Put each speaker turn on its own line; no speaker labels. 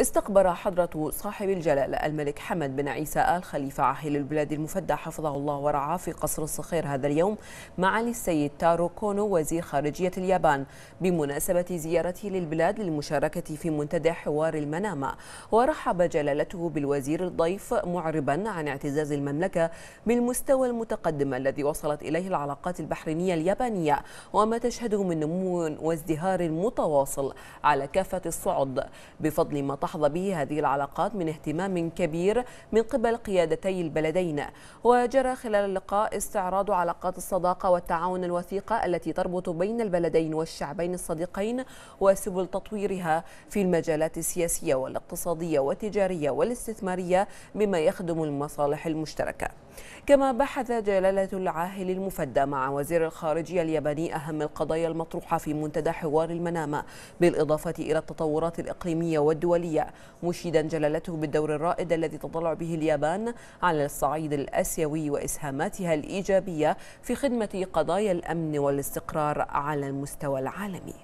استقبل
حضرة صاحب الجلالة الملك حمد بن عيسى آل خليفة عاهل البلاد المفدى حفظه الله ورعاه في قصر الصخير هذا اليوم معالي السيد تارو كونو وزير خارجية اليابان بمناسبة زيارته للبلاد للمشاركة في منتدى حوار المنامة ورحب جلالته بالوزير الضيف معربا عن اعتزاز المملكة بالمستوى المتقدم الذي وصلت إليه العلاقات البحرينية اليابانية وما تشهده من نمو وازدهار متواصل على كافة الصعد بفضل مطار تحظى به هذه العلاقات من اهتمام كبير من قبل قيادتي البلدين وجرى خلال اللقاء استعراض علاقات الصداقة والتعاون الوثيقة التي تربط بين البلدين والشعبين الصديقين وسبل تطويرها في المجالات السياسية والاقتصادية والتجارية والاستثمارية بما يخدم المصالح المشتركة كما بحث جلالة العاهل المفدى مع وزير الخارجية الياباني أهم القضايا المطروحة في منتدى حوار المنامة بالإضافة إلى التطورات الإقليمية والدولية الآسيوية مشيدا جلالته بالدور الرائد الذي تطلع به اليابان على الصعيد الآسيوي وإسهاماتها الإيجابية في خدمة قضايا الأمن والاستقرار على المستوى
العالمي